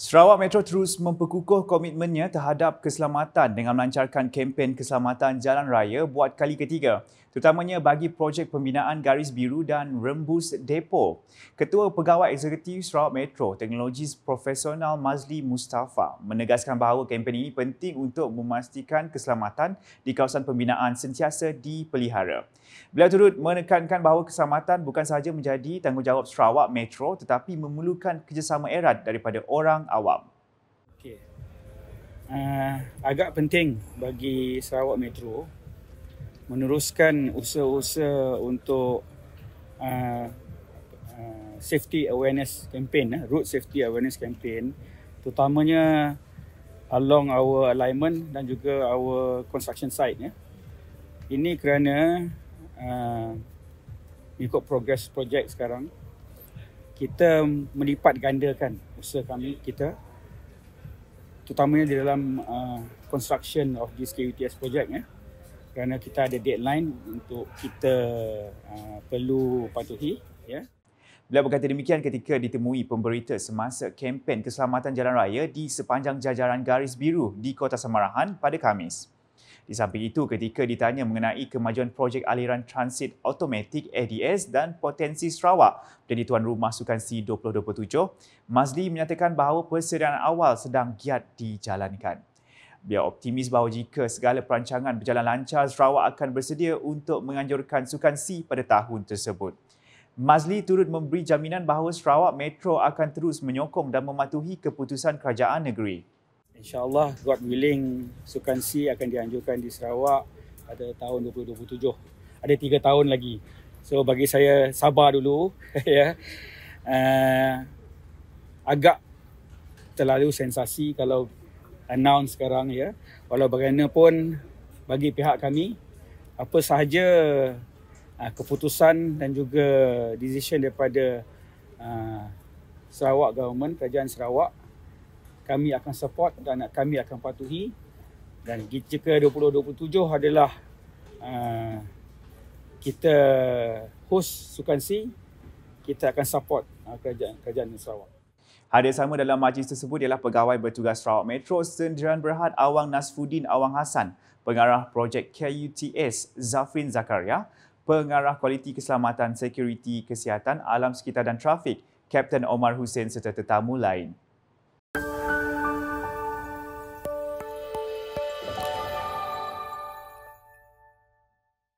Sarawak Metro terus memperkukuh komitmennya terhadap keselamatan dengan melancarkan kempen keselamatan jalan raya buat kali ketiga terutamanya bagi projek pembinaan garis biru dan rembus depo. Ketua Pegawai Eksekutif Sarawak Metro, Teknologis Profesional Mazli Mustafa menegaskan bahawa kempen ini penting untuk memastikan keselamatan di kawasan pembinaan sentiasa dipelihara. Beliau turut menekankan bahawa keselamatan bukan sahaja menjadi tanggungjawab Sarawak Metro tetapi memerlukan kerjasama erat daripada orang awam. Uh, agak penting bagi Sarawak Metro meneruskan usaha-usaha untuk uh, uh, safety awareness campaign, uh, eh, road safety awareness campaign, terutamanya along our alignment dan juga our construction site. Uh. Ini kerana uh, ikut progress project sekarang, kita melipat gandakan usaha kami, kita terutamanya di dalam uh, construction of this KUTS project. Uh kerana kita ada deadline untuk kita uh, perlu patuhi ya. Beliau berkata demikian ketika ditemui pemberita semasa kempen keselamatan jalan raya di sepanjang jajaran garis biru di Kota Samarahan pada Khamis. Di samping itu ketika ditanya mengenai kemajuan projek aliran transit automatik ADS dan potensi Sarawak menjadi tuan rumah sukan C2027, Mazli menyatakan bahawa persediaan awal sedang giat dijalankan. Beliau optimis bahawa jika segala perancangan berjalan lancar, Sarawak akan bersedia untuk menganjurkan sukan C pada tahun tersebut. Mazli turut memberi jaminan bahawa Sarawak Metro akan terus menyokong dan mematuhi keputusan kerajaan negeri. InsyaAllah God willing sukan C akan dianjurkan di Sarawak pada tahun 2027. Ada tiga tahun lagi. So bagi saya sabar dulu. ya. uh, agak terlalu sensasi kalau announce sekarang ya. Walau bagaimanapun bagi pihak kami apa sahaja uh, keputusan dan juga decision daripada uh, Sarawak government, kerajaan Sarawak kami akan support dan kami akan patuhi dan kita ke 2027 adalah uh, kita host sukansi kita akan support uh, kerajaan kerajaan Sarawak. Hadir sama dalam majlis tersebut ialah pegawai bertugas Sarawak Metro sendiran Berhad Awang Nasfudin Awang Hasan, pengarah projek KUTS Zafrin Zakaria, pengarah kualiti keselamatan, sekuriti, kesihatan, alam sekitar dan trafik, Kapten Omar Hussein serta tetamu lain.